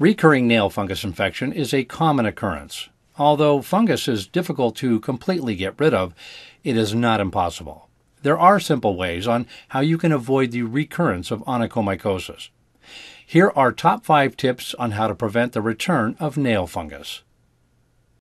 Recurring nail fungus infection is a common occurrence. Although fungus is difficult to completely get rid of, it is not impossible. There are simple ways on how you can avoid the recurrence of onychomycosis. Here are top 5 tips on how to prevent the return of nail fungus.